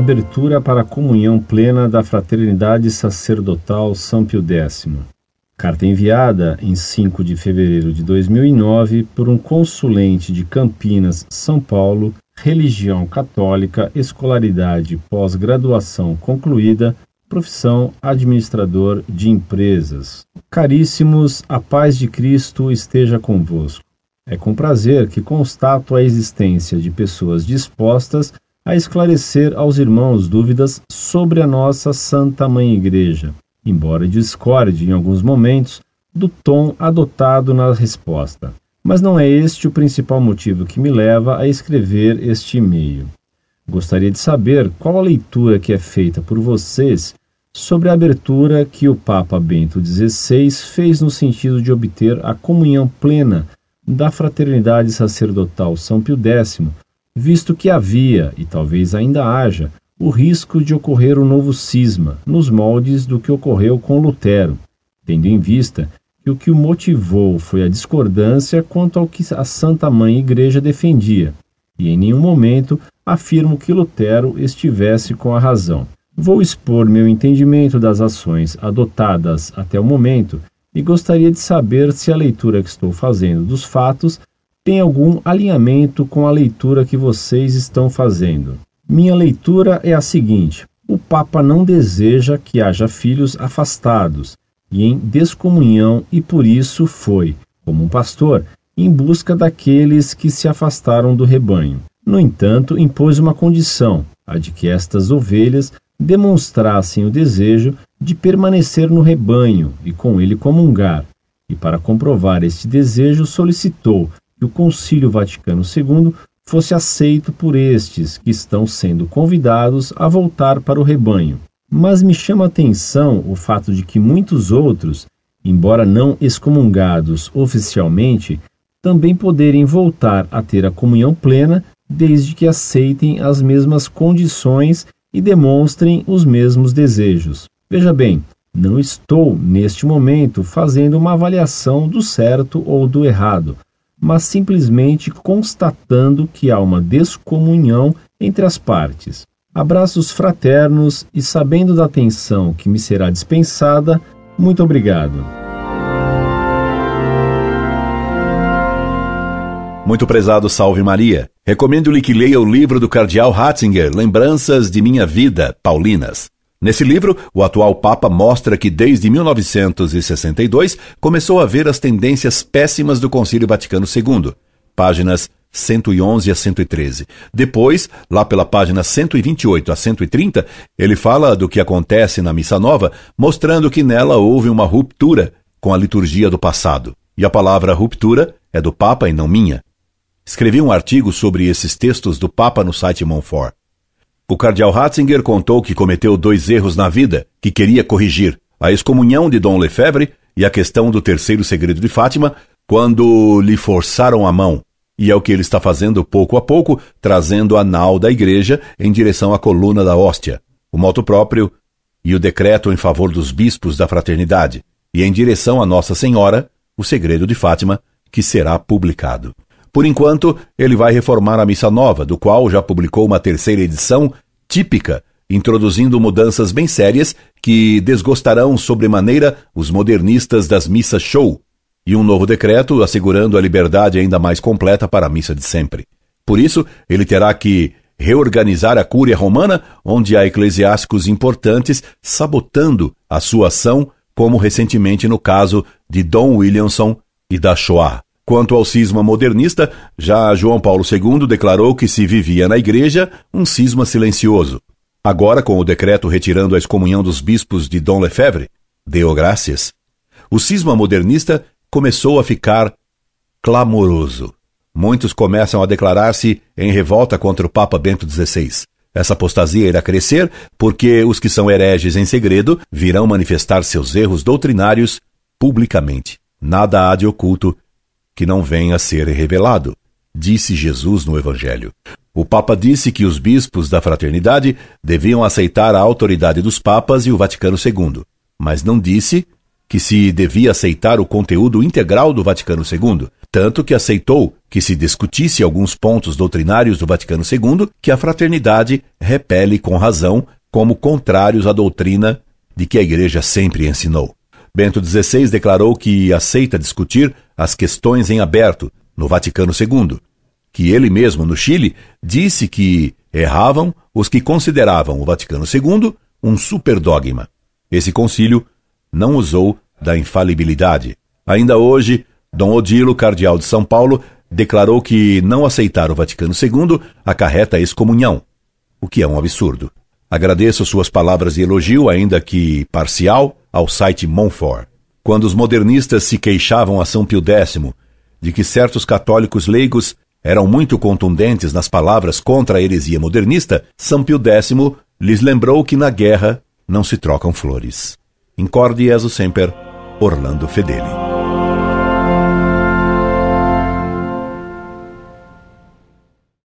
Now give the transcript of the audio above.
Abertura para a comunhão plena da Fraternidade Sacerdotal São Pio X. Carta enviada em 5 de fevereiro de 2009 por um consulente de Campinas, São Paulo, religião católica, escolaridade pós-graduação concluída, profissão administrador de empresas. Caríssimos, a paz de Cristo esteja convosco. É com prazer que constato a existência de pessoas dispostas a esclarecer aos irmãos dúvidas sobre a nossa Santa Mãe Igreja, embora discorde em alguns momentos do tom adotado na resposta. Mas não é este o principal motivo que me leva a escrever este e-mail. Gostaria de saber qual a leitura que é feita por vocês sobre a abertura que o Papa Bento XVI fez no sentido de obter a comunhão plena da fraternidade sacerdotal São Pio X visto que havia, e talvez ainda haja, o risco de ocorrer um novo cisma, nos moldes do que ocorreu com Lutero, tendo em vista que o que o motivou foi a discordância quanto ao que a Santa Mãe Igreja defendia, e em nenhum momento afirmo que Lutero estivesse com a razão. Vou expor meu entendimento das ações adotadas até o momento e gostaria de saber se a leitura que estou fazendo dos fatos tem algum alinhamento com a leitura que vocês estão fazendo. Minha leitura é a seguinte: o Papa não deseja que haja filhos afastados e em descomunhão, e por isso foi, como um pastor, em busca daqueles que se afastaram do rebanho. No entanto, impôs uma condição: a de que estas ovelhas demonstrassem o desejo de permanecer no rebanho e com ele comungar. E para comprovar este desejo, solicitou que o Concílio Vaticano II fosse aceito por estes que estão sendo convidados a voltar para o rebanho. Mas me chama a atenção o fato de que muitos outros, embora não excomungados oficialmente, também poderem voltar a ter a comunhão plena desde que aceitem as mesmas condições e demonstrem os mesmos desejos. Veja bem, não estou neste momento fazendo uma avaliação do certo ou do errado mas simplesmente constatando que há uma descomunhão entre as partes. Abraços fraternos e sabendo da atenção que me será dispensada, muito obrigado. Muito prezado Salve Maria, recomendo-lhe que leia o livro do Cardeal Ratzinger, Lembranças de Minha Vida, Paulinas. Nesse livro, o atual Papa mostra que desde 1962 começou a ver as tendências péssimas do Concílio Vaticano II, páginas 111 a 113. Depois, lá pela página 128 a 130, ele fala do que acontece na Missa Nova, mostrando que nela houve uma ruptura com a liturgia do passado. E a palavra ruptura é do Papa e não minha. Escrevi um artigo sobre esses textos do Papa no site Monfort. O cardeal Ratzinger contou que cometeu dois erros na vida que queria corrigir: a excomunhão de Dom Lefebvre e a questão do terceiro segredo de Fátima, quando lhe forçaram a mão. E é o que ele está fazendo pouco a pouco, trazendo a nau da igreja em direção à coluna da hóstia, o moto próprio e o decreto em favor dos bispos da fraternidade, e em direção a Nossa Senhora, o segredo de Fátima, que será publicado. Por enquanto, ele vai reformar a Missa Nova, do qual já publicou uma terceira edição típica, introduzindo mudanças bem sérias que desgostarão sobremaneira os modernistas das missas show, e um novo decreto assegurando a liberdade ainda mais completa para a missa de sempre. Por isso, ele terá que reorganizar a Cúria Romana, onde há eclesiásticos importantes sabotando a sua ação, como recentemente no caso de Dom Williamson e da Shoah. Quanto ao cisma modernista, já João Paulo II declarou que se vivia na Igreja um cisma silencioso. Agora, com o decreto retirando a excomunhão dos bispos de Dom Lefebvre, deu graças, o cisma modernista começou a ficar clamoroso. Muitos começam a declarar-se em revolta contra o Papa Bento XVI. Essa apostasia irá crescer porque os que são hereges em segredo virão manifestar seus erros doutrinários publicamente. Nada há de oculto que não venha a ser revelado, disse Jesus no Evangelho. O Papa disse que os bispos da fraternidade deviam aceitar a autoridade dos papas e o Vaticano II, mas não disse que se devia aceitar o conteúdo integral do Vaticano II, tanto que aceitou que se discutisse alguns pontos doutrinários do Vaticano II que a fraternidade repele com razão como contrários à doutrina de que a Igreja sempre ensinou. Bento XVI declarou que aceita discutir as questões em aberto no Vaticano II, que ele mesmo no Chile disse que erravam os que consideravam o Vaticano II um superdogma. Esse concílio não usou da infalibilidade. Ainda hoje, Dom Odilo, cardeal de São Paulo, declarou que não aceitar o Vaticano II acarreta excomunhão, o que é um absurdo. Agradeço suas palavras de elogio, ainda que parcial, ao site Monfort. Quando os modernistas se queixavam a São Pio X de que certos católicos leigos eram muito contundentes nas palavras contra a heresia modernista, São Pio X lhes lembrou que na guerra não se trocam flores. Incorde Jesus Semper, Orlando Fedeli.